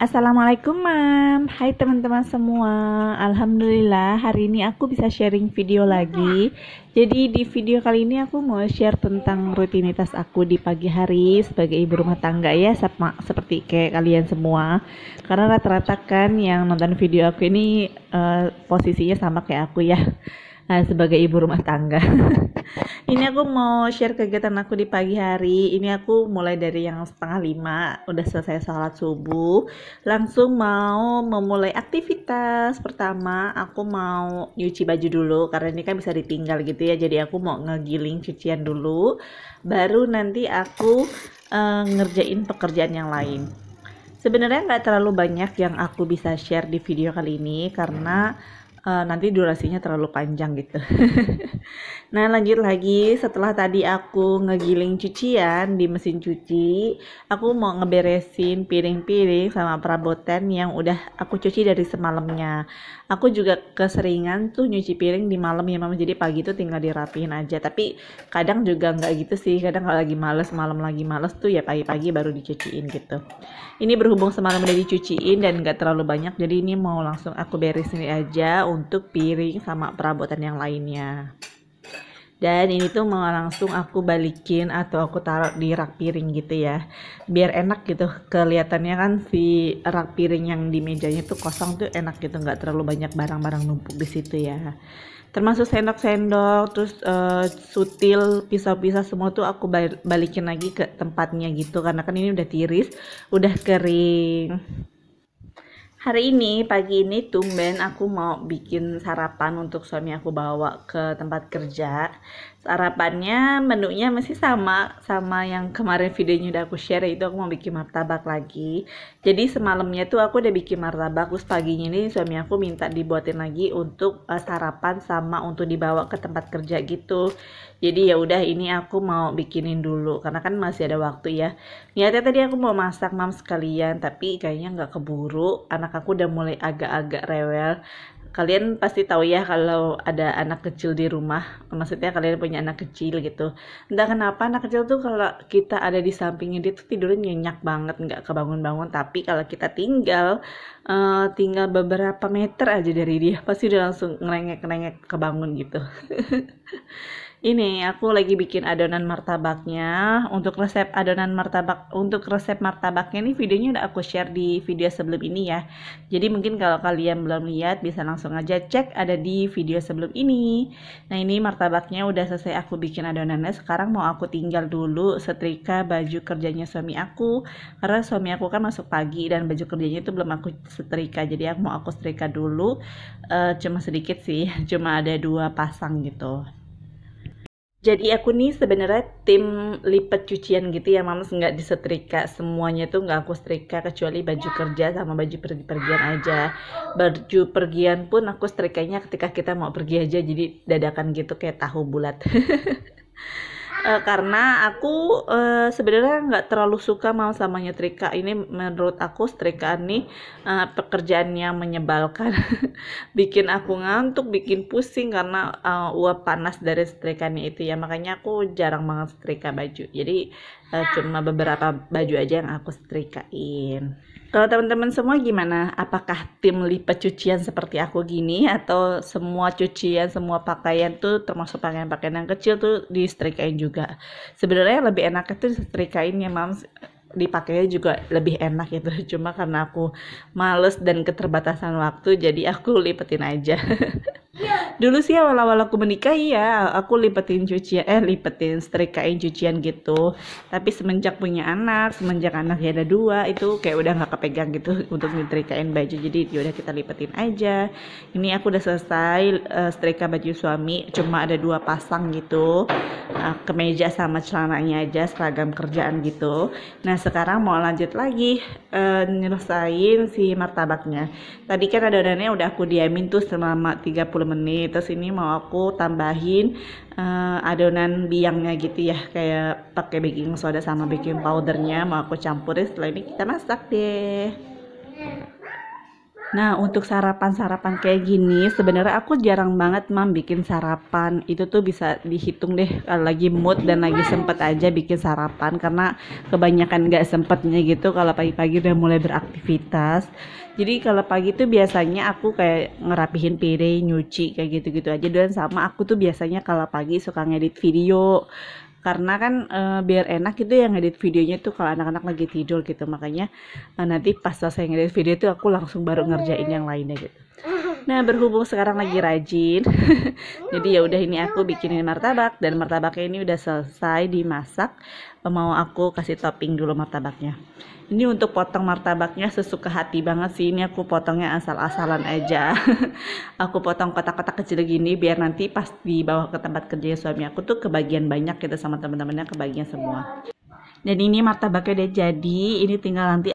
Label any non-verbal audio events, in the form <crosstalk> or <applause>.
Assalamualaikum mam Hai teman-teman semua Alhamdulillah hari ini aku bisa sharing video lagi Jadi di video kali ini aku mau share tentang rutinitas aku di pagi hari Sebagai ibu rumah tangga ya sama, Seperti kayak kalian semua Karena rata-rata kan yang nonton video aku ini uh, Posisinya sama kayak aku ya uh, Sebagai ibu rumah tangga <laughs> Ini aku mau share kegiatan aku di pagi hari. Ini aku mulai dari yang setengah lima, udah selesai salat subuh. Langsung mau memulai aktivitas. Pertama, aku mau nyuci baju dulu, karena ini kan bisa ditinggal gitu ya. Jadi aku mau ngegiling cucian dulu. Baru nanti aku uh, ngerjain pekerjaan yang lain. Sebenarnya nggak terlalu banyak yang aku bisa share di video kali ini, karena... Hmm uh, nanti durasinya terlalu panjang gitu. <laughs> nah lanjut lagi setelah tadi aku ngegiling cucian di mesin cuci, aku mau ngeberesin piring-piring sama perabotan yang udah aku cuci dari semalamnya. Aku juga keseringan tuh nyuci piring di malam ya mama jadi pagi tuh tinggal dirapiin aja. Tapi kadang juga nggak gitu sih, kadang kalau lagi males malam lagi males tuh ya pagi-pagi baru dicuciin gitu. Ini berhubung semalam udah dicuciin dan nggak terlalu banyak, jadi ini mau langsung aku beresin aja untuk piring sama perabotan yang lainnya dan ini tuh mau langsung aku balikin atau aku taruh di rak piring gitu ya biar enak gitu kelihatannya kan si rak piring yang di mejanya tuh kosong tuh enak gitu nggak terlalu banyak barang-barang numpuk di situ ya termasuk sendok-sendok terus uh, sutil pisau-pisau semua tuh aku balikin lagi ke tempatnya gitu karena kan ini udah tiris udah kering Hari ini pagi ini tumben aku mau bikin sarapan untuk suami aku bawa ke tempat kerja sarapannya menunya masih sama sama yang kemarin videonya udah aku share itu aku mau bikin martabak lagi jadi semalamnya tuh aku udah bikin martabak terus paginya ini suami aku minta dibuatin lagi untuk uh, sarapan sama untuk dibawa ke tempat kerja gitu jadi ya udah ini aku mau bikinin dulu karena kan masih ada waktu ya niatnya tadi aku mau masak mam sekalian tapi kayaknya nggak keburu anak aku udah mulai agak-agak rewel kalian pasti tahu ya kalau ada anak kecil di rumah maksudnya kalian punya anak kecil gitu entah kenapa anak kecil tuh kalau kita ada di sampingnya dia tuh tidurnya nyenyak banget nggak kebangun-bangun tapi kalau kita tinggal uh, tinggal beberapa meter aja dari dia <laughs> pasti udah langsung ngerengek-ngerengek kebangun gitu <laughs> ini aku lagi bikin adonan martabaknya untuk resep adonan martabak untuk resep martabaknya ini videonya udah aku share di video sebelum ini ya jadi mungkin kalau kalian belum lihat bisa langsung aja cek ada di video sebelum ini nah ini martabaknya udah selesai aku bikin adonannya sekarang mau aku tinggal dulu setrika baju kerjanya suami aku karena suami aku kan masuk pagi dan baju kerjanya itu belum aku setrika jadi aku mau aku setrika dulu uh, cuma sedikit sih <laughs> cuma ada dua pasang gitu jadi aku nih sebenarnya tim lipat cucian gitu ya, Mams nggak disetrika semuanya tuh nggak aku setrika kecuali baju kerja sama baju pergi-pergian aja. Baju pergian pun aku setrikanya ketika kita mau pergi aja, jadi dadakan gitu kayak tahu bulat. <laughs> uh, karena aku uh, sebenarnya nggak terlalu suka mau sama nyetrika ini menurut aku setrika ini uh, eh, pekerjaannya menyebalkan <laughs> bikin aku ngantuk bikin pusing karena uh, uap panas dari setrikanya itu ya makanya aku jarang banget setrika baju jadi uh, cuma beberapa baju aja yang aku setrikain kalau teman-teman semua gimana? Apakah tim lipat cucian seperti aku gini atau semua cucian, semua pakaian tuh termasuk pakaian-pakaian yang kecil tuh disetrikain juga? Sebenarnya lebih enak itu disetrikain ya mams dipakainya juga lebih enak gitu <laughs> cuma karena aku males dan keterbatasan waktu jadi aku lipetin aja <laughs> dulu sih awal-awal aku menikah ya aku lipetin cucian eh lipetin setrikain cucian gitu tapi semenjak punya anak semenjak anaknya ada dua itu kayak udah nggak kepegang gitu untuk nyetrikain baju jadi yaudah kita lipetin aja ini aku udah selesai uh, setrika baju suami cuma ada dua pasang gitu uh, eh, kemeja sama celananya aja seragam kerjaan gitu nah sekarang mau lanjut lagi uh, nyelesain si martabaknya tadi kan adonannya udah aku diamin tuh selama 30 menit kita sini mau aku tambahin uh, adonan biangnya gitu ya kayak pakai baking soda sama baking powdernya mau aku campurin setelah ini kita masak deh Nah, untuk sarapan-sarapan kayak gini, sebenarnya aku jarang banget mam bikin sarapan. Itu tuh bisa dihitung deh eh, lagi mood dan lagi sempet aja bikin sarapan karena kebanyakan nggak sempetnya gitu kalau pagi-pagi udah mulai beraktivitas. Jadi kalau pagi tuh biasanya aku kayak ngerapihin piring, nyuci kayak gitu-gitu aja dan sama aku tuh biasanya kalau pagi suka ngedit video karena kan uh, biar enak gitu yang edit videonya tuh kalau anak-anak lagi tidur gitu makanya eh, nanti pas selesai ngedit video itu aku langsung baru ngerjain yang lainnya gitu ah, Nah, berhubung sekarang lagi rajin. <laughs> jadi ya udah ini aku bikinin martabak dan martabaknya ini udah selesai dimasak. Mau aku kasih topping dulu martabaknya. Ini untuk potong martabaknya sesuka hati banget sih. Ini aku potongnya asal-asalan aja. <laughs> aku potong kotak-kotak kecil gini biar nanti pas dibawa ke tempat kerja suami aku tuh kebagian banyak gitu sama teman-temannya kebagian semua. Dan ini martabaknya udah jadi. Ini tinggal nanti